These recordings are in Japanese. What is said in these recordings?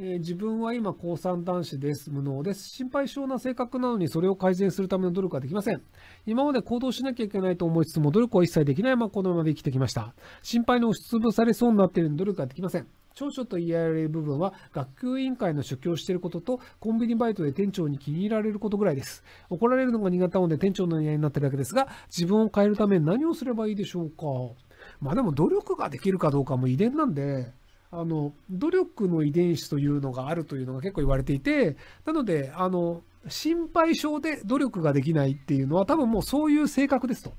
えー、自分は今高3男子です。無能です。心配性な性格なのにそれを改善するための努力はできません。今まで行動しなきゃいけないと思いつつも努力は一切できないままこのままで生きてきました。心配に押しつぶされそうになっているのに努力ができません。長所と言いわれる部分は学級委員会の主教をしていることとコンビニバイトで店長に気に入られることぐらいです。怒られるのが苦手なので店長の嫌になってるだけですが、自分を変えるために何をすればいいでしょうか。まあでも努力ができるかどうかも遺伝なんで、あの努力の遺伝子というのがあるというのが結構言われていてなのであの心配性で努力ができないっていうのは多分もうそういう性格ですと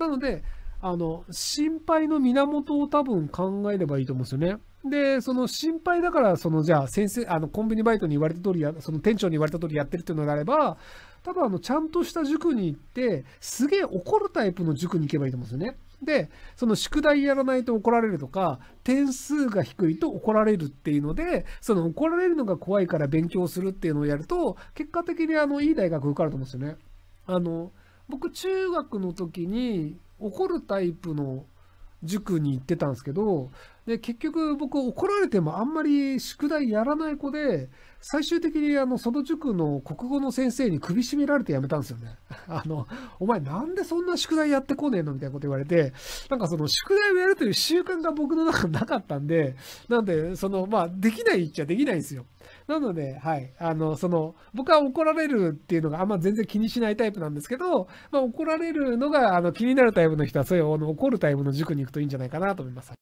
なのであの心配の源を多分考えればいいと思うんですよねでその心配だからそのじゃあ先生あのコンビニバイトに言われた通りやその店長に言われた通りやってるっていうのであれば多分あのちゃんとした塾に行ってすげえ怒るタイプの塾に行けばいいと思うんですよねで、その宿題やらないと怒られるとか、点数が低いと怒られるっていうので、その怒られるのが怖いから勉強するっていうのをやると、結果的にあの、いい大学受かると思うんですよね。あの、僕、中学の時に怒るタイプの塾に行ってたんですけど、で、結局僕怒られてもあんまり宿題やらない子で、最終的にあの、その塾の国語の先生に首絞められて辞めたんですよね。あの、お前なんでそんな宿題やってこねえのみたいなこと言われて、なんかその宿題をやるという習慣が僕の中なかったんで、なんで、その、まあ、できないっちゃできないんですよ。なので、はい、あの、その、僕は怒られるっていうのがあんま全然気にしないタイプなんですけど、まあ、怒られるのが、あの、気になるタイプの人は、そういう、あの、怒るタイプの塾に行くといいんじゃないかなと思います。